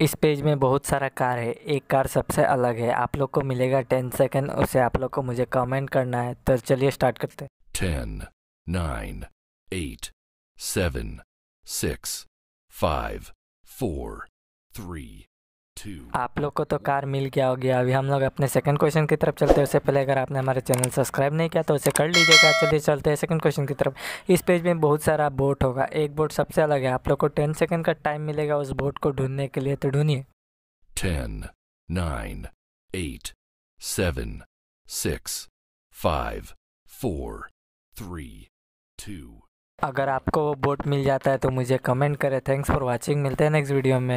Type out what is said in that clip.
इस पेज में बहुत सारा कार है एक कार सबसे अलग है आप लोग को मिलेगा टेन सेकेंड उसे आप लोग को मुझे कमेंट करना है तो चलिए स्टार्ट करते हैं ten nine eight seven six five four three आप लोग को तो कार मिल गया हो गया अभी हम लोग अपने सेकंड क्वेश्चन की तरफ चलते हैं उससे पहले अगर आपने हमारे चैनल सब्सक्राइब नहीं किया तो उसे कर लीजिएगा चलिए चलते हैं सेकंड क्वेश्चन की तरफ इस पेज में बहुत सारा बोट होगा एक बोट सबसे अलग है आप लोग को टेन सेकंड का टाइम मिलेगा उस बोट को ढूंढने के लिए तो ढूंढिए ten nine eight seven six five four three two अगर आपको वो बोट मिल जाता है तो मुझे कमेंट करें थैंक्स फॉर वॉचिंग मिलते हैं नेक्स्ट वीडियो में